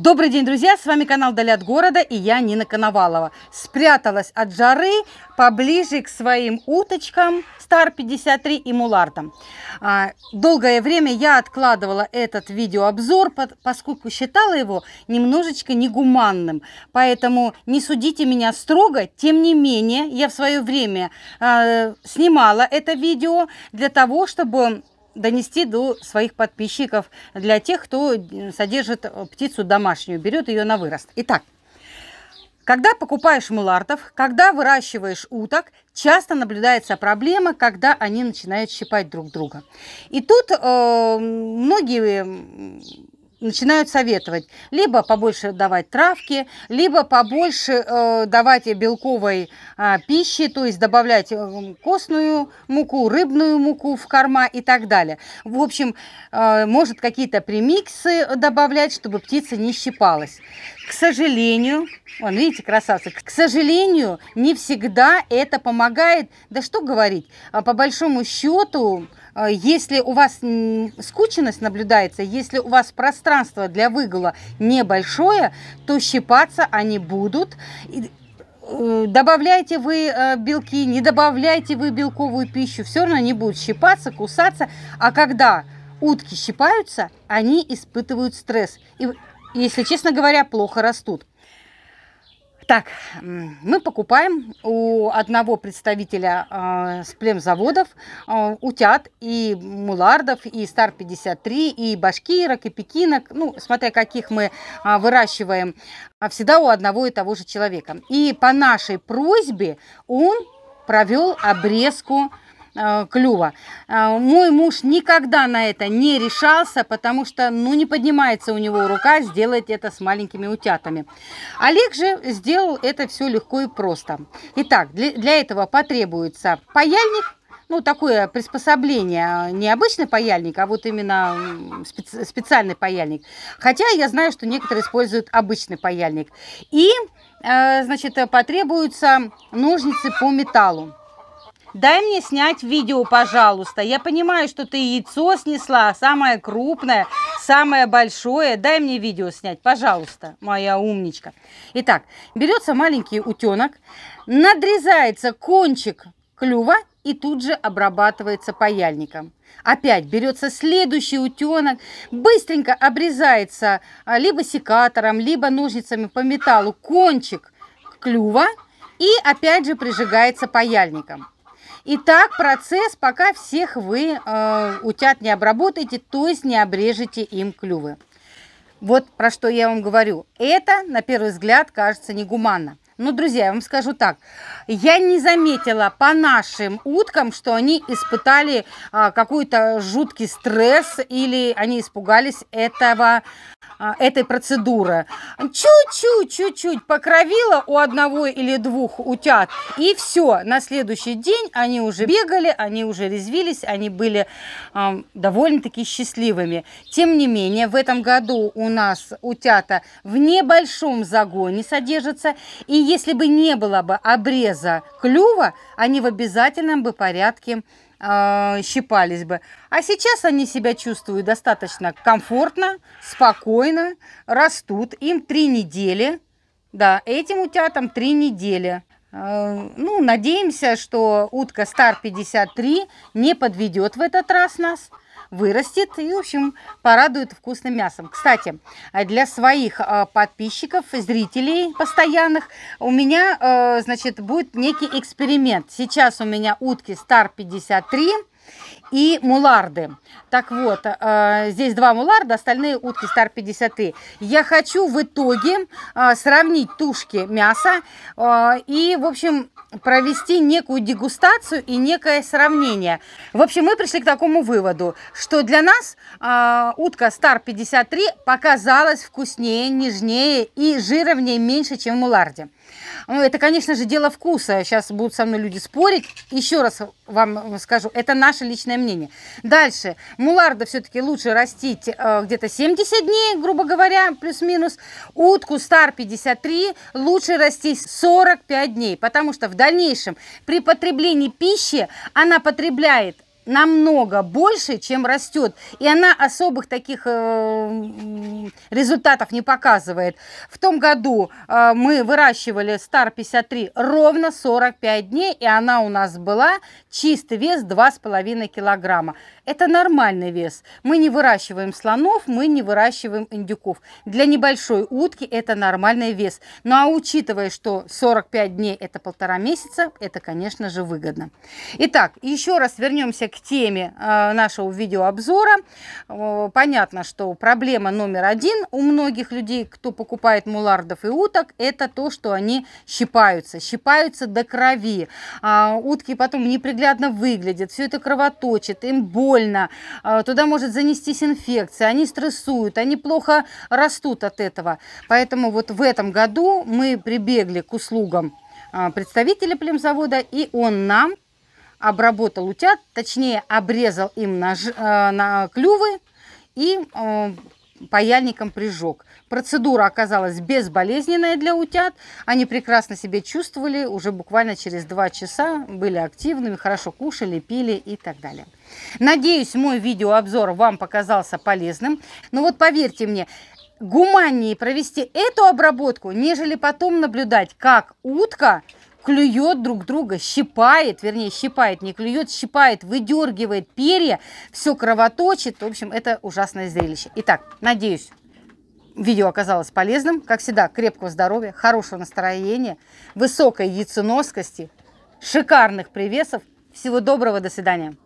Добрый день, друзья! С вами канал Дали от города и я Нина Коновалова. Спряталась от жары поближе к своим уточкам Star 53 и Мулартам. А, долгое время я откладывала этот видеообзор, поскольку считала его немножечко негуманным. Поэтому не судите меня строго. Тем не менее, я в свое время а, снимала это видео для того, чтобы донести до своих подписчиков, для тех, кто э, содержит э, птицу домашнюю, берет ее на вырост. Итак, когда покупаешь мулартов, когда выращиваешь уток, часто наблюдается проблема, когда они начинают щипать друг друга. И тут э, многие начинают советовать либо побольше давать травки, либо побольше э, давать белковой э, а, пищи, то есть добавлять э, костную муку, рыбную муку в корма и так далее. В общем, э, может какие-то премиксы добавлять, чтобы птица не щипалась к сожалению, вон, ну, видите, красавцы, к сожалению, не всегда это помогает. Да что говорить, а, по большому счету, а, если у вас скученность наблюдается, если у вас пространство для выгола небольшое, то щипаться они будут. Э, добавляйте вы э, белки, не добавляйте вы белковую пищу, все равно они будут щипаться, кусаться. А когда утки щипаются, они испытывают стресс. И если честно говоря, плохо растут. Так, мы покупаем у одного представителя э, сплемзаводов э, утят и мулардов, и стар-53, и башкирок, и пекинок, ну, смотря каких мы э, выращиваем, всегда у одного и того же человека. И по нашей просьбе он провел обрезку Э, клюва. Э, мой муж никогда на это не решался, потому что ну, не поднимается у него рука сделать это с маленькими утятами. Олег же сделал это все легко и просто. Итак, для, для этого потребуется паяльник, ну, такое приспособление, э, не обычный паяльник, а вот именно специ специальный паяльник. Хотя я знаю, что некоторые используют обычный паяльник. И, э, значит, потребуются ножницы по металлу. Дай мне снять видео, пожалуйста. Я понимаю, что ты яйцо снесла, самое крупное, самое большое. Дай мне видео снять, пожалуйста, моя умничка. Итак, берется маленький утенок, надрезается кончик клюва и тут же обрабатывается паяльником. Опять берется следующий утенок, быстренько обрезается а, либо секатором, либо ножницами по металлу кончик клюва и опять же прижигается паяльником. И так процесс, пока всех вы э, утят не обработаете, то есть не обрежете им клювы. Вот про что я вам говорю. Это, на первый взгляд, кажется негуманно. Но, ну, друзья, я вам скажу так. Я не заметила по нашим уткам, что они испытали а, какой-то жуткий стресс или они испугались этого а, этой процедуры. Чуть-чуть, чуть-чуть покровила у одного или двух утят, и все. На следующий день они уже бегали, они уже резвились, они были э, довольно-таки счастливыми. Тем не менее, в этом году у нас утята в небольшом загоне содержатся, и если бы не было бы обреза клюва, они в обязательном бы порядке э, щипались бы. А сейчас они себя чувствуют достаточно комфортно, спокойно, растут. Им три недели. Да, этим утятам три недели. Э, ну, надеемся, что утка Стар 53 не подведет в этот раз нас вырастет и, в общем, порадует вкусным мясом. Кстати, для своих а, подписчиков, зрителей постоянных, у меня, э, значит, будет некий эксперимент. Сейчас у меня утки Star 53, и муларды. Так вот, э, здесь два муларда, остальные утки стар 50. Я хочу в итоге э, сравнить тушки мяса э, и, в общем, провести некую дегустацию и некое сравнение. В общем, мы пришли к такому выводу, что для нас утка стар 53 показалась вкуснее, нежнее и жировнее меньше, чем в муларде. Ну, это, конечно же, дело вкуса. Сейчас будут со мной люди спорить. Еще раз вам э, скажу, это наше личное мнение. Дальше. Муларда все-таки лучше растить э, где-то 70 дней, грубо говоря, плюс-минус. Утку Стар 53 лучше растить 45 дней, потому что в дальнейшем при потреблении пищи она потребляет намного больше, чем растет. И она особых таких э, результатов не показывает. В том году э, мы выращивали Star 53 ровно 45 дней, и она у нас была чистый вес 2,5 килограмма. Это нормальный вес. Мы не выращиваем слонов, мы не выращиваем индюков. Для небольшой утки это нормальный вес. Ну а учитывая, что 45 дней это полтора месяца, это, конечно же, выгодно. Итак, еще раз вернемся к теме э, нашего видеообзора. Понятно, что проблема номер один у многих людей, кто покупает мулардов и уток, это то, что они щипаются. Щипаются до крови. А, утки потом неприглядно выглядят, все это кровоточит, им больно, э, туда может занестись инфекция, они стрессуют, они плохо растут от этого. Поэтому вот в этом году мы прибегли к услугам э, представителя племзавода, и он нам обработал утят, точнее обрезал им нож, э, на клювы и э, паяльником прижег. Процедура оказалась безболезненная для утят. Они прекрасно себя чувствовали, уже буквально через 2 часа были активными, хорошо кушали, пили и так далее. Надеюсь, мой видеообзор вам показался полезным. Но вот поверьте мне, гуманнее провести эту обработку, нежели потом наблюдать, как утка клюет друг друга, щипает, вернее, щипает, не клюет, щипает, выдергивает перья, все кровоточит. В общем, это ужасное зрелище. Итак, надеюсь, видео оказалось полезным. Как всегда, крепкого здоровья, хорошего настроения, высокой яйценоскости, шикарных привесов. Всего доброго, до свидания.